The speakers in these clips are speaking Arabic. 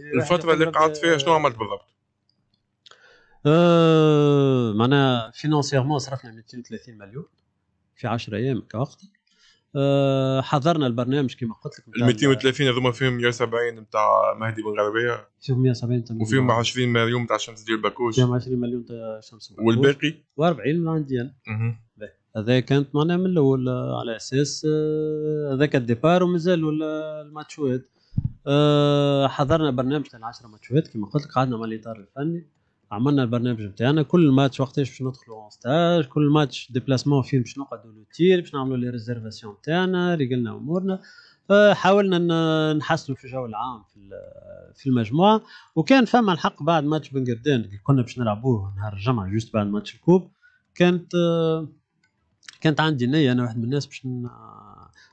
إيه، الفتره اللي قعدت فيها شنو عملت بالضبط؟ أه معناها فينونسيرمون صرفنا 230 مليون في 10 ايام كوقت أه حضرنا البرنامج كما قلت لك ال 230 هذوما فيهم 170 نتاع مهدي بن غربيه فيهم 170 وفيهم 20 مليون نتاع شمس الدين الباكوش فيهم 20 مليون نتاع شمس البكوش والباقي و40 من عندي انا هذا كانت معناها من الاول على اساس أه، هذاك الديبار ومازال الماتشوات أه، حضرنا برنامج تاع العشره ماتشات كما قلت لك قعدنا مع الاطار الفني عملنا البرنامج نتاعنا كل ماتش وقتاش باش ندخلوا اون ستاج كل ماتش ديبلاسمون فين باش نقعدوا لوتير باش نعملوا لي ريزيرفاسيون نتاعنا رجلنا امورنا حاولنا نحسنوا في الجو العام في في المجموعه وكان فما الحق بعد ماتش بن قردان كنا باش نلعبوه نهار الجمعه جوست بعد ماتش الكوب كانت كانت عندي نيه انا واحد من الناس باش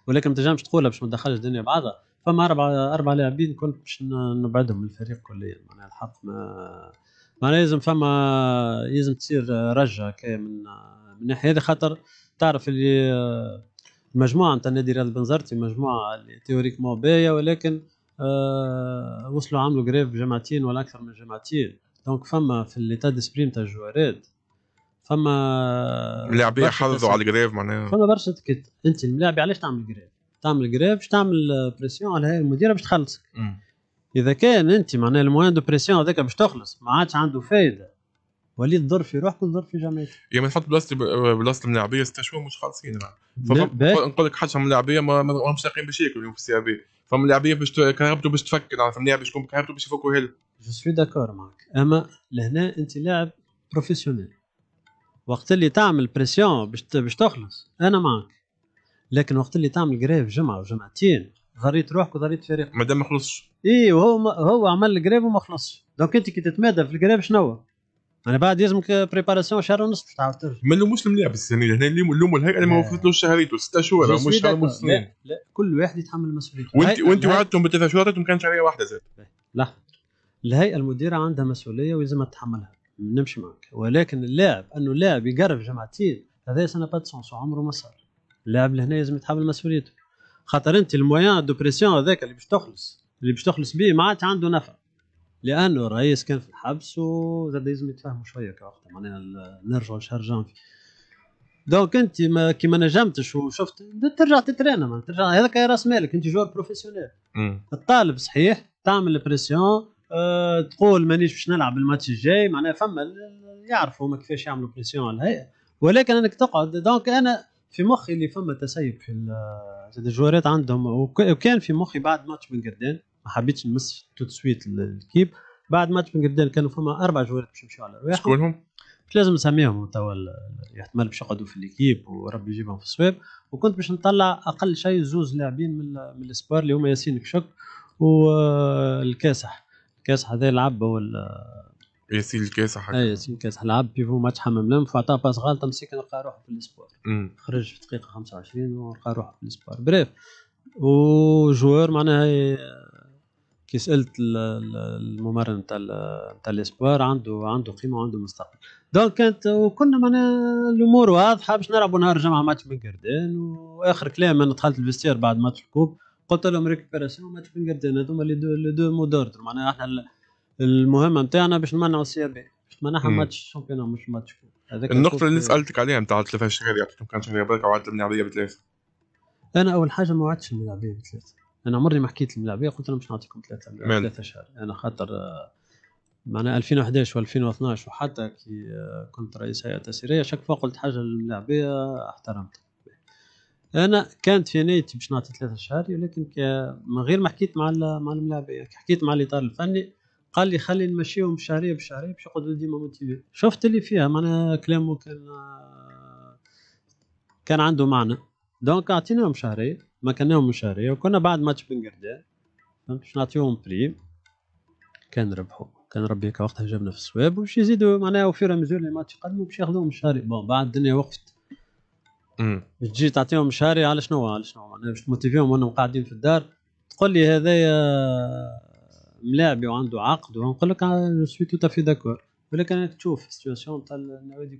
ولكن ما تنجمش تقولها باش ما تدخلش الدنيا بعضها فما اربعه اربعه لاعبين كنت باش نبعدهم من الفريق كليا معناها الحق ما ما لازم فما لازم تصير رجه كي من من الناحيه هذه خاطر تعرف اللي المجموعه نتاع نادي رياض بن مجموعه اللي تيوريكمون باهيه ولكن آه وصلوا عملوا غريف جماعتين ولا اكثر من جماعتين دونك فما في ليتا ديسبريم تاع الجوارات فما اللاعبين حافظوا على الجريف معناها فما برشا انت الملاعب علاش تعمل جريف تعمل جريف باش تعمل بريسيون على هاي المديره باش تخلصك اذا كان انت معناها الموان دو بريسيون هذاك باش تخلص ما عادش عنده فائده ولي تضر في روحك وتضر في جامعتك يا ما تحط بلاصتي بلاصه الملاعبيه ست شهور مش خالصين نقول لك حاجه من اللاعبيه ما ماهمش لاقيين باش ياكلوا اليوم في السي بي فما اللاعبيه باش كهربته باش تفكر عارف اللاعب باش يكون كهربته باش يفكوا هيل جو سوي داكور معك اما لهنا انت لاعب بروفيسيونيل وقت اللي تعمل بريسيون باش باش تخلص انا معك لكن وقت اللي تعمل جريف جمعه وجمعتين ضريت روحك وضريت فريقك ما دام ما خلصش اي وهو ما هو عمل الجريف وما خلصش دونك انت كي تتمادى في الجريف شنو؟ انا بعد يلزمك بريباراسيون شهر ونص تعاود ترجع ما نلوموش الملاعب السنه هنا لوموا الهيئه ما وفرتلوش شهريته ستة شهور مش شهر ونص لا, لا كل واحد يتحمل مسؤوليته وانت وانت وعدتهم بثلاث شهور ما كانش عليها واحده زاد لا الهيئه المديره عندها مسؤوليه ويلزمها تتحملها نمشي معك ولكن اللاعب انه اللاعب يقرب جمعتين هذا سنه با باتسونس عمره ما صار اللاعب لهنا لازم يتحمل مسؤوليته خاطر انت المويان دو بريسيون هذاك اللي باش تخلص اللي باش تخلص به ما عادش عنده نفع لانه الرئيس كان في الحبس وزاد لازم يتفاهموا شويه كوقتها معناها نرجعوا لشهر جانفي دونك انت ما كي ما نجمتش وشفت ترجع تترينا ترجع هذاك راس مالك انت جوار بروفيسيونيل الطالب صحيح تعمل بريسيون أه تقول مانيش باش نلعب الماتش الجاي معناها فما يعرفوا ما كيفاش يعملوا بريسيون على الهيئه ولكن انك تقعد دونك انا في مخي اللي فما تسيب في زاد الجوارات عندهم وكان في مخي بعد ماتش من قردان ما حبيتش نمس توت سويت الكيب بعد ماتش من قردان كانوا فما اربع جوارات باش يمشيو على رواحهم شكونهم؟ مش لازم نسميهم توا احتمال باش يقعدوا في الكيب وربي يجيبهم في الصواب وكنت باش نطلع اقل شيء زوز لاعبين من من السبار اللي هما ياسين كشك والكاسح آه، الكاسح هذا لعب ياسين الكاس حق اي أيوة، ياسين الكاس لعب بيفو ماتش حمام لم فعطى باس غلط مسك لقى روحه في الاسبوار خرج في دقيقه 25 ولقى روحه في الاسبور بريف وجوار معناها كي سالت الممرن نتاع نتاع الاسبوار عنده عنده قيمه وعنده مستقبل دونك كانت وكنا معناها الامور واضحه باش نلعبوا نهار الجمعه ماتش بن قردان واخر كلام انا دخلت الفيستير بعد ماتش الكوب قلت لهم ريكوبيراسيون ماتش بن قردان هذوما لي دو لي دو معناها احنا المهمه نتاعنا باش نمنعوا السي بي باش منعها ماتش شامبيون مش ماتش النقطة اللي سألتك عليها نتاع ثلاثة شهور يعطيكم كان شهر يبارك وعدت الملاعبية بثلاثة أنا أول حاجة ما وعدتش الملاعبية بثلاثة أنا عمري ما حكيت الملاعبية قلت أنا مش نعطيكم ثلاثة ثلاثة شهر أنا خاطر معناها 2011 و2012 وحتى كي آه، كنت رئيس هيئه تسييريه شك فوق قلت حاجه للملاعبيه احترمتها انا كانت في نيتي باش نعطي ثلاثة شهر ولكن من غير ما حكيت مع مع الملاعبيه حكيت مع الاطار الفني قال لي خلي نمشيهم شهريه بشهريه باش يقعدوا ديما موتيفي شفت اللي فيها معناها كلامه كان كان عنده معنى دونك اعطيناهم شهريه مكناهم شهريه وكنا بعد ماتش بنقردان باش نعطيهم بريم كان ربحوا كان ربي هكا وقتها جابنا في الصواب باش يزيدوا معناها وفير مزور لي ماتش يقدموا باش ياخذوهم شهري بون بعد الدنيا وقفت باش تجي تعطيهم شهري على شنو على شنو معناها باش تموتيفيهم وانهم قاعدين في الدار تقول لي هذايا ملاعبي وعنده عقد ونقول لك سوي تو في داكور ولكن راك تشوف السيتياسيون تاع النوادي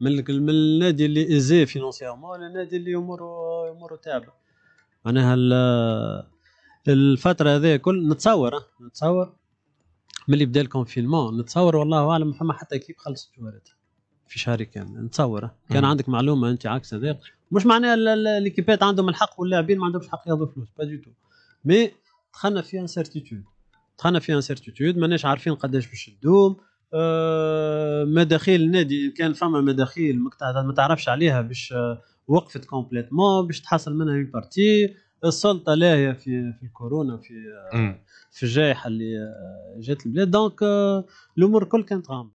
الكل من النادي اللي ايزي فينونسيامون للنادي اللي اموره اموره تعبه معناها الفتره هذه كل نتصور آه، نتصور ملي بدا الكونفينمون نتصور والله اعلم فما حتى كيف خلصت جوارتها في شهر كامل نتصور كان عندك معلومه انت عكس هذا مش معناها ليكيبات عندهم الحق واللاعبين ما عندهمش حق ياخذوا فلوس با دي تو مي دخلنا في انسيرتيتود دخلنا في انسيرتيتود ماناش عارفين قداش باش تدوم أه مداخيل النادي كان فما مداخيل ما تعرفش عليها باش آه، وقفت كومبليتمون باش تحصل منها اون بارتي السلطه لاهيه في في الكورونا في آه، في الجائحه اللي آه، جات البلاد دونك الامور الكل كانت غامضه